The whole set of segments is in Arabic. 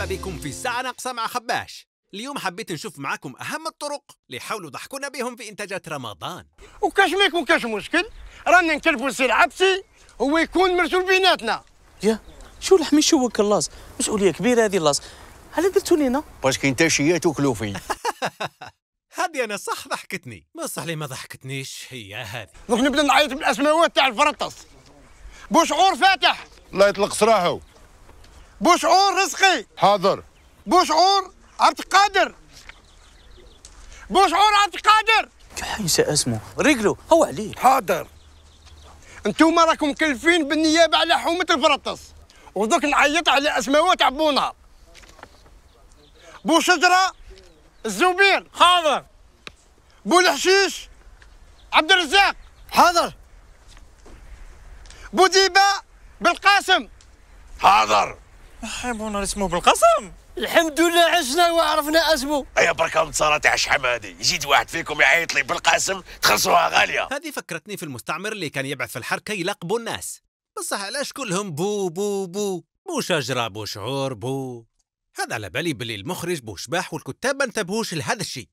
مرحبا بكم في ساعة ناقصة مع خباش اليوم حبيت نشوف معاكم أهم الطرق اللي حاولوا ضحكونا بهم في إنتاجات رمضان وكاش يكون وكاش مشكل رانا نكلفوا سير عبسي هو يكون مرسول بيناتنا يا شو لحمي شو وك اللاص مسؤولية كبيرة هذه اللاص هل درتو لينا باسكو انت شيا تاكلو فيه هذه انا صح ضحكتني ما صح لي ما ضحكتنيش هي هذه دوك نبدا نعيط بالاسماوات تاع الفرطس بشعور فاتح الله يطلق سراحه بوشعور رزقي حاضر بوشعور عبد القادر بوشعور عبد القادر كحيسة اسمه رجله هو عليه حاضر انتوما راكم مكلفين بالنيابه على حومه الفرطس ودوك نعيط على اسماوات عبونا بو شجره الزبير حاضر بو الحشيش عبد الرزاق حاضر بو ديبه بالقاسم حاضر حيبونا اسمه بالقسم الحمد لله عشنا وعرفنا اسمه ايا بركه من تاع الشحم هذه يزيد واحد فيكم يعيط لي بالقاسم تخلصوها غاليه هذه فكرتني في المستعمر اللي كان يبعث في الحركه يلقبوا الناس بصح علاش كلهم بو بو بو بو شجره بو شعور بو هذا على بالي بلي المخرج بو شباح والكتاب ما انتبهوش لهذا الشيء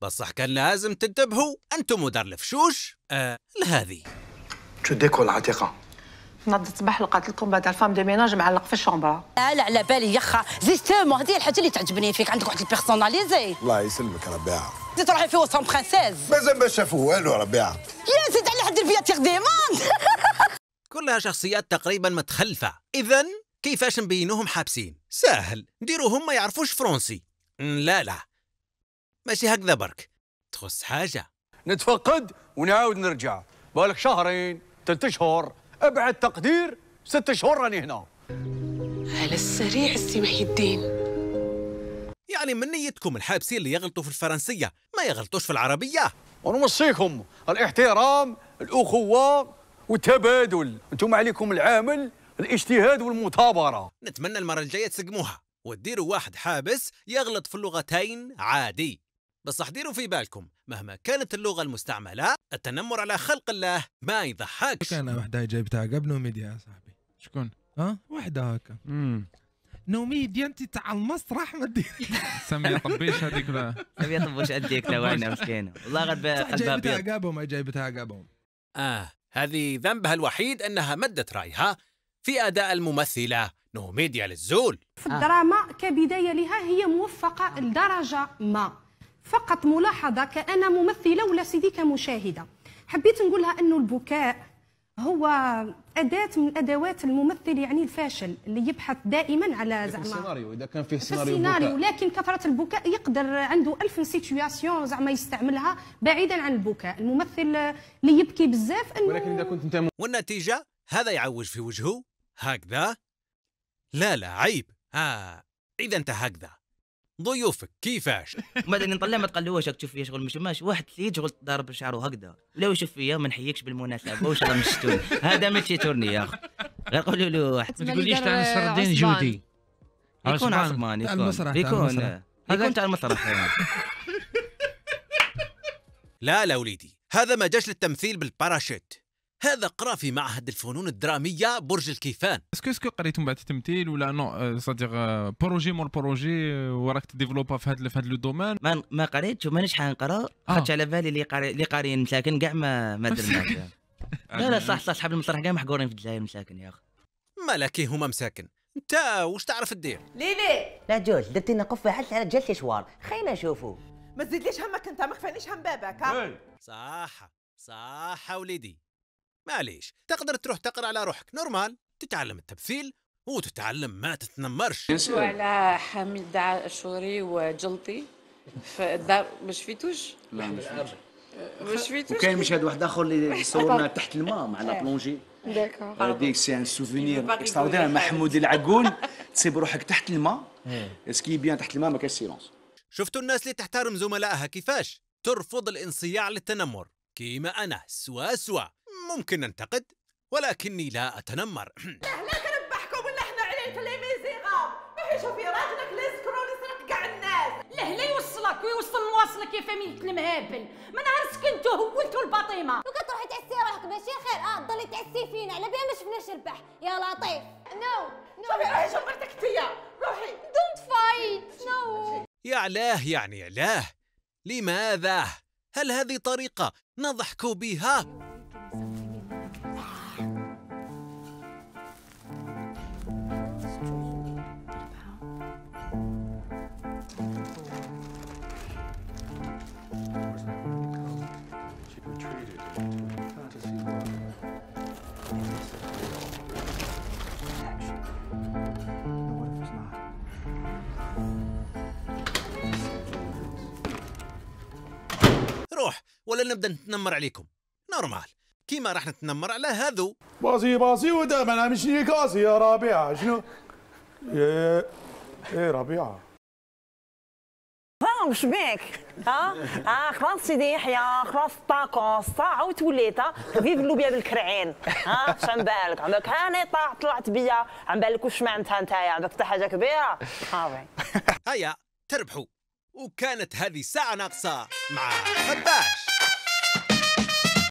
بصح كان لازم تنتبهوا انتم مدار الفشوش آه لهذه تشديك ولا عتيقه تنضت الصباح لقات لكم بعد الفام دو ميناج معلق في الشومبرا لا لا على بالي يخا جيستومون هذه الحاجه اللي تعجبني فيك عندك واحد البيرسوناليزي الله يسلمك ربيعه انت تروحي في وسام برانسيز مازال ما شافوا والو ربيعه يا زيد على حد الفيات ديموند كلها شخصيات تقريبا متخلفه اذا كيفاش نبينوهم حابسين سهل نديروهم ما يعرفوش فرونسي لا لا ماشي هكذا برك تخص حاجه نتفقد ونعاود نرجع بالك شهرين ثلاث شهور ابعد تقدير ست شهور راني هنا على السريع السي محي الدين يعني من نيتكم الحابسين اللي يغلطوا في الفرنسية ما يغلطوش في العربية ونوصيكم الاحترام الأخوة والتبادل انتم عليكم العامل الاجتهاد والمثابرة نتمنى المرة الجاية تسقموها وديروا واحد حابس يغلط في اللغتين عادي بس احضروا في بالكم مهما كانت اللغة المستعملة التنمر على خلق الله ما يضحكش كان وحده جايبتها قبل نوميديا يا صاحبي شكون؟ ها؟ وحده هكا امم نوميديا انت تاع المسرح ما سمي طبيش هذيك لا طبيش طبوش اديك مسكينة والله غد قلبها ابيض جايبتها قابهم جايبتها قابهم اه هذه ذنبها الوحيد انها مدت رايها في اداء الممثله نوميديا للزول في الدراما كبدايه لها هي موفقه لدرجه ما فقط ملاحظه كانا ممثله ولا سيدي كمشاهده حبيت نقولها انه البكاء هو اداه من ادوات الممثل يعني الفاشل اللي يبحث دائما على زعما السيناريو اذا كان فيه سيناريو في سيناريو لكن كثره البكاء يقدر عنده ألف سيتوياسيون زعما يستعملها بعيدا عن البكاء الممثل اللي يبكي بزاف انه ولكن اذا كنت انت والنتيجه هذا يعوج في وجهه هكذا لا لا عيب آه إذا أنت هكذا ضيوفك كيفاش وبعدين نطلع ما تقلوش تشوف فيا شغل مش ماشي واحد تليد شغل ضارب شعره هكذا لو يشوف فيا ما نحييكش بالمناسبه واش راه مشتون هذا ماشي تورني يا اخي غير قولوا له واحد ما تقوليش تاع نصر الدين جودي يكون عثمان يكون يكون يكون تاع المسرح لا لا وليدي هذا ما جاش للتمثيل بالباراشوت هذا قرا في معهد الفنون الدراميه برج الكيفان اسكو اسكو قريتم بعد التمثيل ولا نو صديق آه، بروجي آه، مور بروجي آه، وراك تديفلوبا في هذا في هذا لو دومان ما ما قريتش ومانيش حنقرا خاطش على بالي اللي قاري اللي قاريين مساكن كاع ما ما درنا لا لا صح صح صحاب المسرح كاع محقورين في الجزائر مساكن يا اخي مالكي هما مساكن انت واش تعرف دير ليلي لا جوج درتي لنا قفه حتى على جلسه شوار خلينا نشوفوا ما تزيدليش همك انت ما خفانيش هم بابك صح صح وليدي معليش تقدر تروح تقرا على روحك نورمال تتعلم التمثيل وتتعلم ما تتنمرش على حميد عاشوري وجلطي في الدار ما شفتوش؟ لا ما شفتوش وكاين مشهد واحد اخر اللي صورنا تحت الماء مع لا إيه. بلونجي داكور هذيك سي ان سوفينير اكستراوردينير محمود العقول تسيب روحك تحت الماء سكي إيه. بيان تحت الماء ما كاش سيلونس شفتوا الناس اللي تحترم زملائها كيفاش ترفض الانصياع للتنمر كيما انا سوا سوا ممكن ننتقد ولكني لا أتنمر لا كنبحكم ولا حنا عليه تلاميذي ما روحي شوفي راجلك لا يسكروا يسرق كاع الناس لا لا يوصلك ويوصل مواصلك يا فاميلة المهابل ما نهار سكنتو هولتو البطيمة وكتروحي تعسي روحك ماشي خير اه ضلي تعسي فينا على بها ما شفناش البح يا لطيف نو نو شوفي روحي شوفي مرتك روحي دونت فايت نو يا علاه يعني علاه لماذا؟ هل هذه طريقة نضحك بها؟ روح ولا نبدا نتنمر عليكم نورمال كيما راح نتنمر على هذو باسي باسي انا مش نيكاسي يا ربيعه شنو يا ربيعه واش شبيك ها اه خلاص سيدي يحيى خلاص الطاكوس عاودت وليت خفيف اللوبيا بالكرعين ها اش عم بالك عم هاني طاح طلعت بيا عم بالك واش معناتها نتايا عندك حتى حاجه كبيره صافي هيا تربحوا وكانت هذه ساعه ناقصه مع خباش